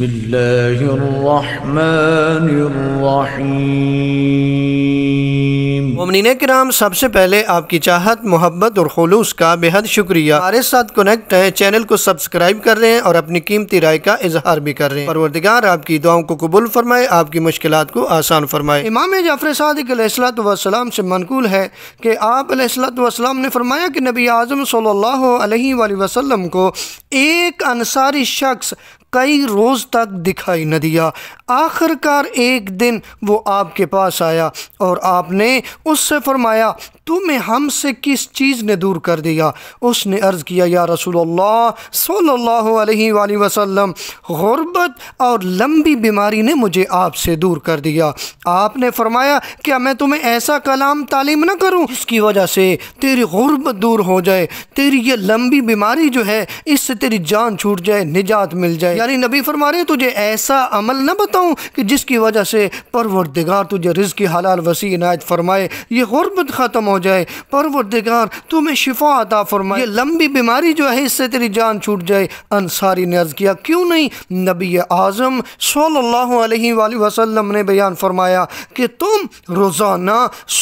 بسم الرحمن الرحیم ممنین کرام سب سے پہلے آپ کی چاہت محبت اور خلوص کا بہت شکریہ ہمارے ساتھ کنیکٹ چینل کو سبسکرائب کر رہے ہیں اور اپنی قیمتی رائے کا اظہار بھی کر رہے ہیں پروردگار آپ کی دعاؤں کو قبول فرمائے آپ کی مشکلات کو آسان فرمائے امام جعفر صادق علیہ السلام سے منقول ہے کہ آپ علیہ السلام نے فرمایا کہ نبی اعظم صلی اللہ علیہ وسلم کو ایک انصاری شخص کئی روز تک دکھائی نہ دیا آخر کار ایک دن وہ آپ کے پاس آیا اور آپ نے اس سے فرمایا تمہیں ہم سے کس چیز نے دور کر دیا اس نے عرض کیا یا رسول اللہ صلی اللہ علیہ وآلہ وسلم غربت اور لمبی بیماری نے مجھے آپ سے دور کر دیا آپ نے فرمایا کیا میں تمہیں ایسا کلام تعلیم نہ کروں اس کی وجہ سے تیری غربت دور ہو جائے تیری یہ لمبی بیماری جو ہے اس سے تیری جان چھوٹ جائے نجات مل جائے یعنی نبی فرما رہے ہیں تجھے ایسا عمل نہ بتاؤں کہ جس کی وجہ سے پروردگار تجھے رزق حلال وسیع عنایت فرمائے یہ غربت ختم ہو جائے پروردگار تمہیں شفا عطا فرمائے یہ لمبی بیماری جو ہے اس سے تیری جان چھوٹ جائے انساری نے عرض کیا کیوں نہیں نبی آزم صلی اللہ علیہ وآلہ وسلم نے بیان فرمایا کہ تم روزانہ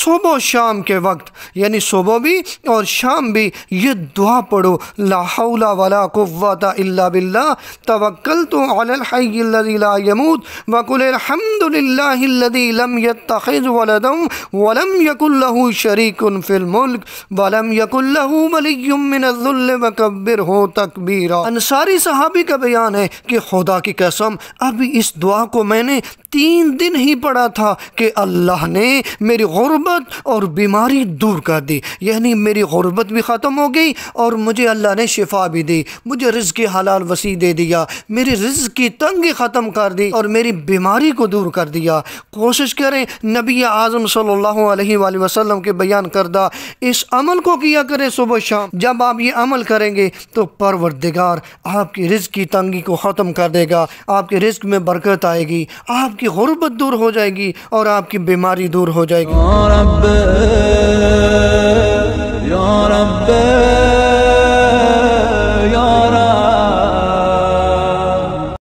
صبح و شام کے وقت یعنی صبح بھی اور شام بھی یہ دعا پڑھو لا حول ولا قوت الا باللہ توکلتو علی الحی اللذی لا يموت وقل الحمدللہ اللذی لم يتخذ ولدا ولم يكن له شریک مالکن فی الملک ولم یک اللہ ملی من الظل مکبر ہو تکبیرہ انساری صحابی کا بیان ہے کہ خدا کی قسم ابھی اس دعا کو میں نے تین دن ہی پڑا تھا کہ اللہ نے میری غربت اور بیماری دور کر دی یعنی میری غربت بھی ختم ہو گئی اور مجھے اللہ نے شفا بھی دی مجھے رزق حلال وسیع دے دیا میری رزق کی تنگی ختم کر دی اور میری بیماری کو دور کر دیا کوشش کریں نبی اعظم صلی اللہ علیہ وآلہ وسلم کے بیان کردہ اس عمل کو کیا کریں صبح شام جب آپ یہ عمل کریں گے تو پروردگار آپ کی رزق کی تنگی کو ختم کر دے گا آپ کے رزق میں برکت آئے گی آپ کی غربت دور ہو جائے گی اور آپ کی بیماری دور ہو جائے گی